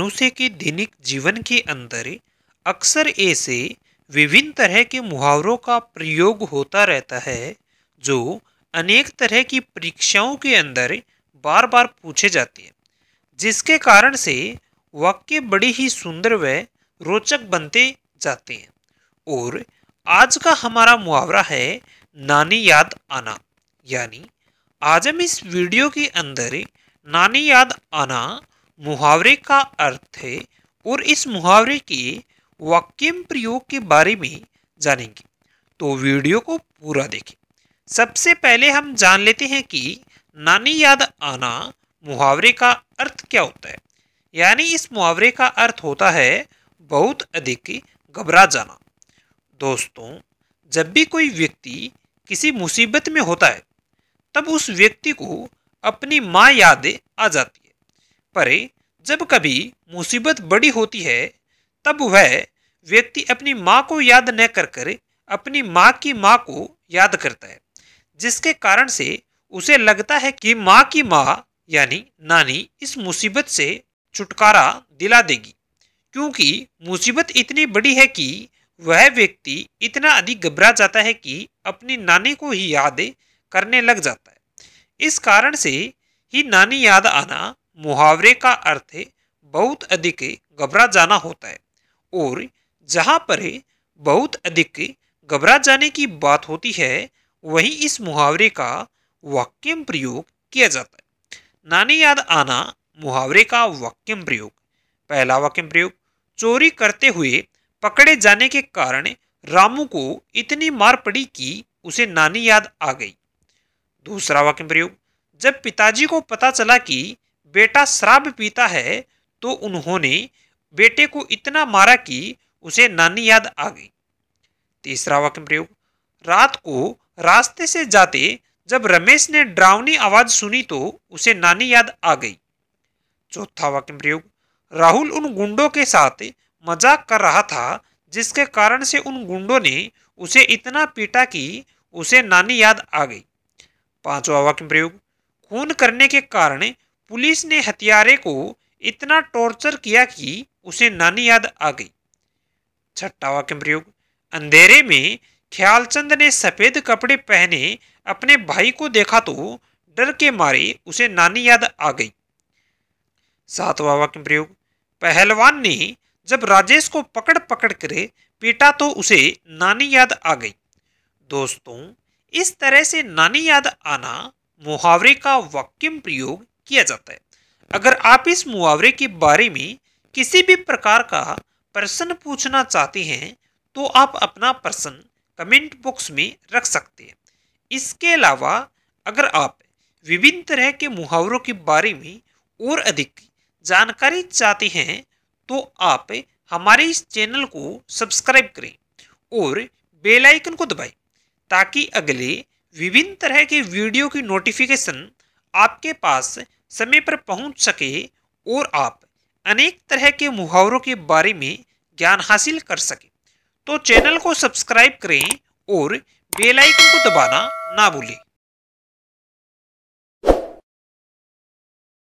मनुष्य के दैनिक जीवन के अंदर अक्सर ऐसे विभिन्न तरह के मुहावरों का प्रयोग होता रहता है जो अनेक तरह की परीक्षाओं के अंदर बार बार पूछे जाते हैं जिसके कारण से वाक्य बड़े ही सुंदर व रोचक बनते जाते हैं और आज का हमारा मुहावरा है नानी याद आना यानी आज हम इस वीडियो के अंदर नानी याद आना मुहावरे का अर्थ है और इस मुहावरे के वाक्यम प्रयोग के बारे में जानेंगे तो वीडियो को पूरा देखें सबसे पहले हम जान लेते हैं कि नानी याद आना मुहावरे का अर्थ क्या होता है यानी इस मुहावरे का अर्थ होता है बहुत अधिक घबरा जाना दोस्तों जब भी कोई व्यक्ति किसी मुसीबत में होता है तब उस व्यक्ति को अपनी माँ याद आ जाती परे जब कभी मुसीबत बड़ी होती है तब वह व्यक्ति अपनी माँ को याद न कर कर अपनी माँ की माँ को याद करता है जिसके कारण से उसे लगता है कि माँ की माँ यानी नानी इस मुसीबत से छुटकारा दिला देगी क्योंकि मुसीबत इतनी बड़ी है कि वह व्यक्ति इतना अधिक घबरा जाता है कि अपनी नानी को ही याद करने लग जाता है इस कारण से ही नानी याद आना मुहावरे का अर्थ बहुत अधिक घबरा जाना होता है और जहाँ पर बहुत अधिक घबरा जाने की बात होती है वहीं इस मुहावरे का वाक्यम प्रयोग किया जाता है नानी याद आना मुहावरे का वाक्यम प्रयोग पहला वाक्यम प्रयोग चोरी करते हुए पकड़े जाने के कारण रामू को इतनी मार पड़ी कि उसे नानी याद आ गई दूसरा वाक्य प्रयोग जब पिताजी को पता चला कि बेटा शराब पीता है तो उन्होंने बेटे को इतना मारा कि उसे नानी याद आ गई तीसरा वाक्य प्रयोग रात को रास्ते से जाते जब रमेश ने ड्रावनी आवाज सुनी तो उसे नानी याद आ गई चौथा वाक्य प्रयोग राहुल उन गुंडों के साथ मजाक कर रहा था जिसके कारण से उन गुंडों ने उसे इतना पीटा कि उसे नानी याद आ गई पांचवा वाक्य प्रयोग खून करने के कारण पुलिस ने हत्यारे को इतना टॉर्चर किया कि उसे नानी याद आ गई छठा वाक्य प्रयोग अंधेरे में ख्यालचंद ने सफेद कपड़े पहने अपने भाई को देखा तो डर के मारे उसे नानी याद आ गई सातवा वाक्य प्रयोग पहलवान ने जब राजेश को पकड़ पकड़ कर पीटा तो उसे नानी याद आ गई दोस्तों इस तरह से नानी याद आना मुहावरे का वाक्यम प्रयोग किया जाता है अगर आप इस मुआवरे के बारे में किसी भी प्रकार का प्रश्न पूछना चाहते हैं तो आप अपना प्रश्न कमेंट बॉक्स में रख सकते हैं इसके अलावा अगर आप विभिन्न तरह के मुहावरों के बारे में और अधिक जानकारी चाहते हैं तो आप हमारे इस चैनल को सब्सक्राइब करें और बेल आइकन को दबाएं ताकि अगले विभिन्न तरह के वीडियो की नोटिफिकेशन आपके पास समय पर पहुंच सके और आप अनेक तरह के मुहावरों के बारे में ज्ञान हासिल कर सके तो चैनल को सब्सक्राइब करें और बेल आइकन को दबाना ना भूलें